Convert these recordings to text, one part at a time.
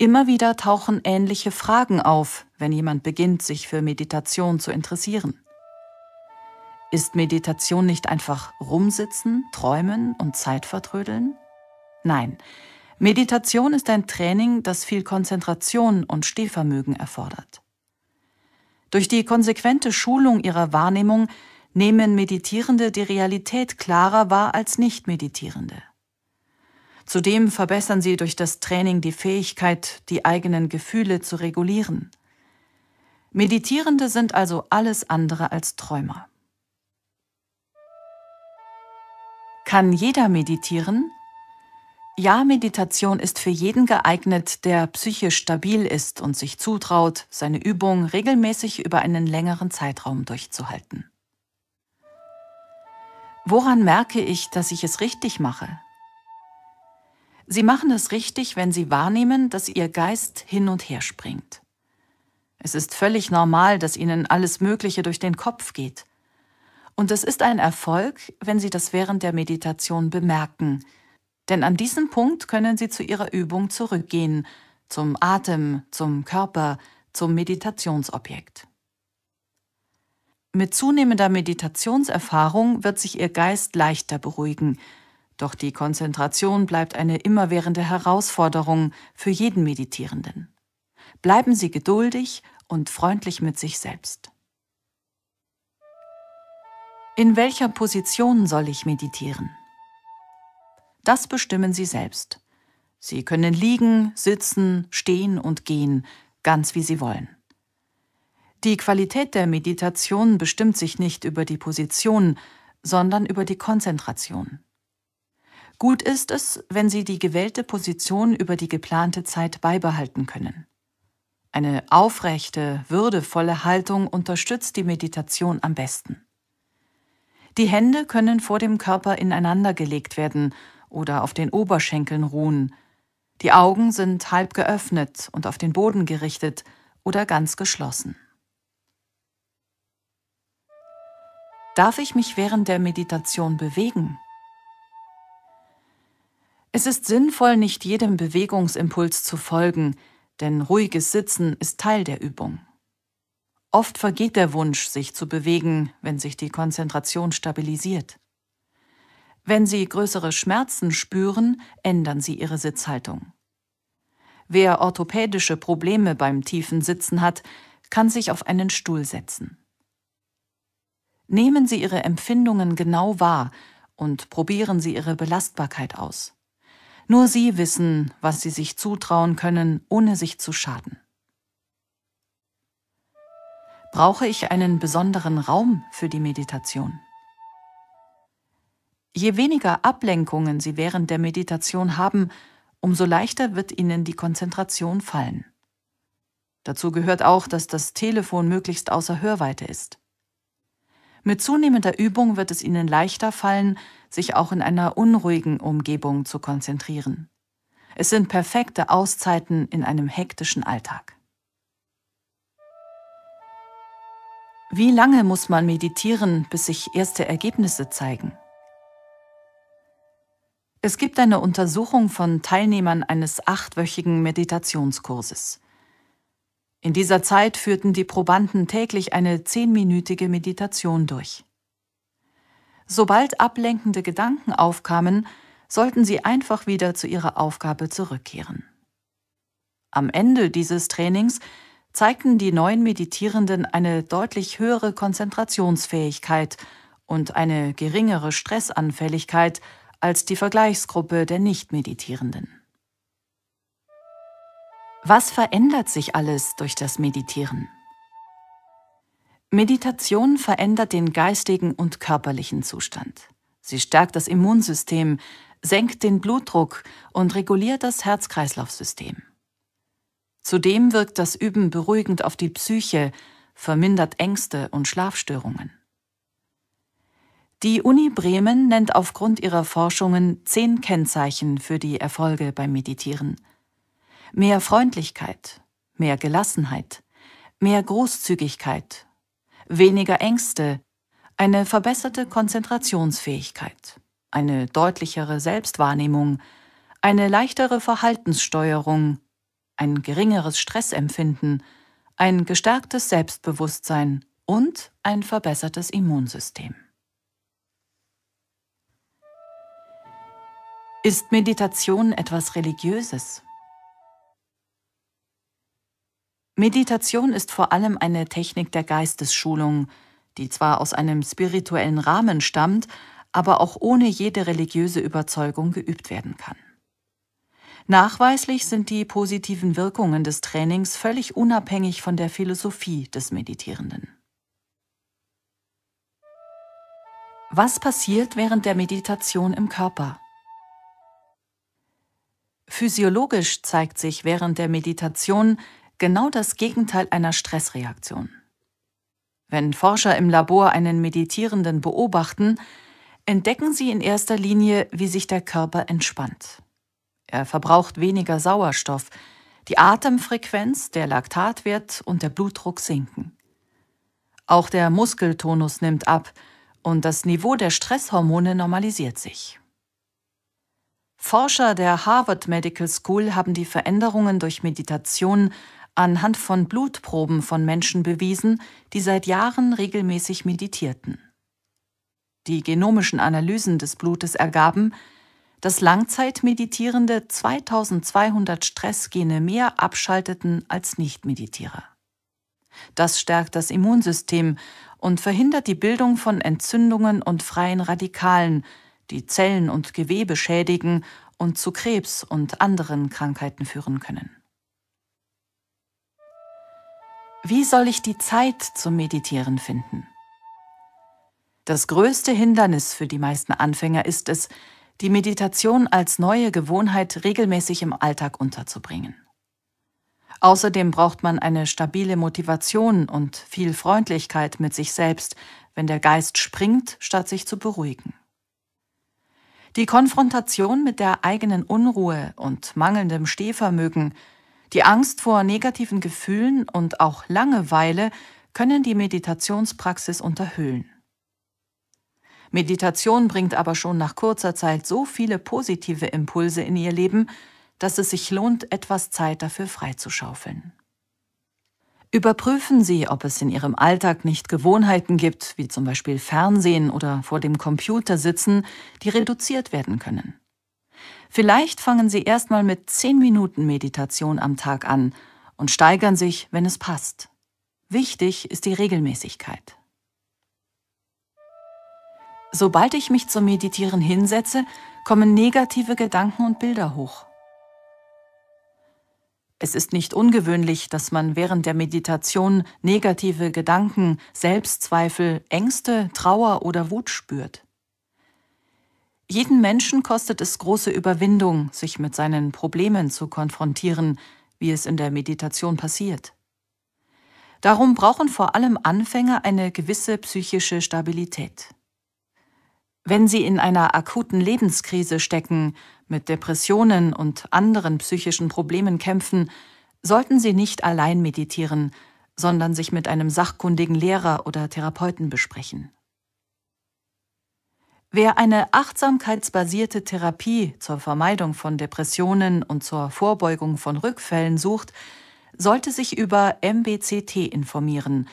Immer wieder tauchen ähnliche Fragen auf, wenn jemand beginnt, sich für Meditation zu interessieren. Ist Meditation nicht einfach rumsitzen, träumen und Zeit vertrödeln? Nein, Meditation ist ein Training, das viel Konzentration und Stehvermögen erfordert. Durch die konsequente Schulung ihrer Wahrnehmung nehmen Meditierende die Realität klarer wahr als Nichtmeditierende. Zudem verbessern sie durch das Training die Fähigkeit, die eigenen Gefühle zu regulieren. Meditierende sind also alles andere als Träumer. Kann jeder meditieren? Ja, Meditation ist für jeden geeignet, der psychisch stabil ist und sich zutraut, seine Übung regelmäßig über einen längeren Zeitraum durchzuhalten. Woran merke ich, dass ich es richtig mache? Sie machen es richtig, wenn sie wahrnehmen, dass ihr Geist hin und her springt. Es ist völlig normal, dass ihnen alles Mögliche durch den Kopf geht. Und es ist ein Erfolg, wenn sie das während der Meditation bemerken. Denn an diesem Punkt können sie zu ihrer Übung zurückgehen, zum Atem, zum Körper, zum Meditationsobjekt. Mit zunehmender Meditationserfahrung wird sich ihr Geist leichter beruhigen, doch die Konzentration bleibt eine immerwährende Herausforderung für jeden Meditierenden. Bleiben Sie geduldig und freundlich mit sich selbst. In welcher Position soll ich meditieren? Das bestimmen Sie selbst. Sie können liegen, sitzen, stehen und gehen, ganz wie Sie wollen. Die Qualität der Meditation bestimmt sich nicht über die Position, sondern über die Konzentration. Gut ist es, wenn Sie die gewählte Position über die geplante Zeit beibehalten können. Eine aufrechte, würdevolle Haltung unterstützt die Meditation am besten. Die Hände können vor dem Körper ineinandergelegt werden oder auf den Oberschenkeln ruhen. Die Augen sind halb geöffnet und auf den Boden gerichtet oder ganz geschlossen. Darf ich mich während der Meditation bewegen? Es ist sinnvoll, nicht jedem Bewegungsimpuls zu folgen, denn ruhiges Sitzen ist Teil der Übung. Oft vergeht der Wunsch, sich zu bewegen, wenn sich die Konzentration stabilisiert. Wenn Sie größere Schmerzen spüren, ändern Sie Ihre Sitzhaltung. Wer orthopädische Probleme beim tiefen Sitzen hat, kann sich auf einen Stuhl setzen. Nehmen Sie Ihre Empfindungen genau wahr und probieren Sie Ihre Belastbarkeit aus. Nur sie wissen, was sie sich zutrauen können, ohne sich zu schaden. Brauche ich einen besonderen Raum für die Meditation? Je weniger Ablenkungen Sie während der Meditation haben, umso leichter wird Ihnen die Konzentration fallen. Dazu gehört auch, dass das Telefon möglichst außer Hörweite ist. Mit zunehmender Übung wird es ihnen leichter fallen, sich auch in einer unruhigen Umgebung zu konzentrieren. Es sind perfekte Auszeiten in einem hektischen Alltag. Wie lange muss man meditieren, bis sich erste Ergebnisse zeigen? Es gibt eine Untersuchung von Teilnehmern eines achtwöchigen Meditationskurses. In dieser Zeit führten die Probanden täglich eine zehnminütige Meditation durch. Sobald ablenkende Gedanken aufkamen, sollten sie einfach wieder zu ihrer Aufgabe zurückkehren. Am Ende dieses Trainings zeigten die neuen Meditierenden eine deutlich höhere Konzentrationsfähigkeit und eine geringere Stressanfälligkeit als die Vergleichsgruppe der Nichtmeditierenden. Was verändert sich alles durch das Meditieren? Meditation verändert den geistigen und körperlichen Zustand. Sie stärkt das Immunsystem, senkt den Blutdruck und reguliert das Herz-Kreislauf-System. Zudem wirkt das Üben beruhigend auf die Psyche, vermindert Ängste und Schlafstörungen. Die Uni Bremen nennt aufgrund ihrer Forschungen zehn Kennzeichen für die Erfolge beim Meditieren – mehr Freundlichkeit, mehr Gelassenheit, mehr Großzügigkeit, weniger Ängste, eine verbesserte Konzentrationsfähigkeit, eine deutlichere Selbstwahrnehmung, eine leichtere Verhaltenssteuerung, ein geringeres Stressempfinden, ein gestärktes Selbstbewusstsein und ein verbessertes Immunsystem. Ist Meditation etwas Religiöses? Meditation ist vor allem eine Technik der Geistesschulung, die zwar aus einem spirituellen Rahmen stammt, aber auch ohne jede religiöse Überzeugung geübt werden kann. Nachweislich sind die positiven Wirkungen des Trainings völlig unabhängig von der Philosophie des Meditierenden. Was passiert während der Meditation im Körper? Physiologisch zeigt sich während der Meditation, genau das Gegenteil einer Stressreaktion. Wenn Forscher im Labor einen Meditierenden beobachten, entdecken sie in erster Linie, wie sich der Körper entspannt. Er verbraucht weniger Sauerstoff, die Atemfrequenz, der Laktatwert und der Blutdruck sinken. Auch der Muskeltonus nimmt ab und das Niveau der Stresshormone normalisiert sich. Forscher der Harvard Medical School haben die Veränderungen durch Meditation anhand von Blutproben von Menschen bewiesen, die seit Jahren regelmäßig meditierten. Die genomischen Analysen des Blutes ergaben, dass Langzeitmeditierende 2200 Stressgene mehr abschalteten als Nichtmeditierer. Das stärkt das Immunsystem und verhindert die Bildung von Entzündungen und freien Radikalen, die Zellen und Gewebe schädigen und zu Krebs und anderen Krankheiten führen können. Wie soll ich die Zeit zum Meditieren finden? Das größte Hindernis für die meisten Anfänger ist es, die Meditation als neue Gewohnheit regelmäßig im Alltag unterzubringen. Außerdem braucht man eine stabile Motivation und viel Freundlichkeit mit sich selbst, wenn der Geist springt, statt sich zu beruhigen. Die Konfrontation mit der eigenen Unruhe und mangelndem Stehvermögen die Angst vor negativen Gefühlen und auch Langeweile können die Meditationspraxis unterhöhlen. Meditation bringt aber schon nach kurzer Zeit so viele positive Impulse in ihr Leben, dass es sich lohnt, etwas Zeit dafür freizuschaufeln. Überprüfen Sie, ob es in Ihrem Alltag nicht Gewohnheiten gibt, wie zum Beispiel Fernsehen oder vor dem Computer sitzen, die reduziert werden können. Vielleicht fangen Sie erstmal mit 10 Minuten Meditation am Tag an und steigern sich, wenn es passt. Wichtig ist die Regelmäßigkeit. Sobald ich mich zum Meditieren hinsetze, kommen negative Gedanken und Bilder hoch. Es ist nicht ungewöhnlich, dass man während der Meditation negative Gedanken, Selbstzweifel, Ängste, Trauer oder Wut spürt. Jeden Menschen kostet es große Überwindung, sich mit seinen Problemen zu konfrontieren, wie es in der Meditation passiert. Darum brauchen vor allem Anfänger eine gewisse psychische Stabilität. Wenn sie in einer akuten Lebenskrise stecken, mit Depressionen und anderen psychischen Problemen kämpfen, sollten sie nicht allein meditieren, sondern sich mit einem sachkundigen Lehrer oder Therapeuten besprechen. Wer eine achtsamkeitsbasierte Therapie zur Vermeidung von Depressionen und zur Vorbeugung von Rückfällen sucht, sollte sich über MBCT informieren.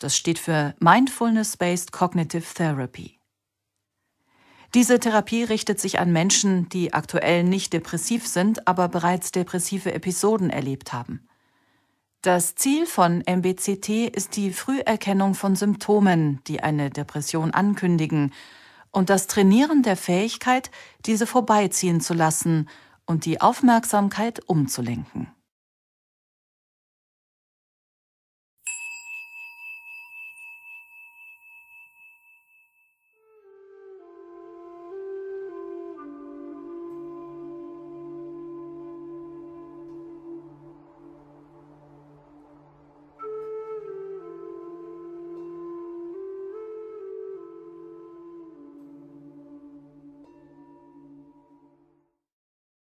Das steht für Mindfulness-Based Cognitive Therapy. Diese Therapie richtet sich an Menschen, die aktuell nicht depressiv sind, aber bereits depressive Episoden erlebt haben. Das Ziel von MBCT ist die Früherkennung von Symptomen, die eine Depression ankündigen – und das Trainieren der Fähigkeit, diese vorbeiziehen zu lassen und die Aufmerksamkeit umzulenken.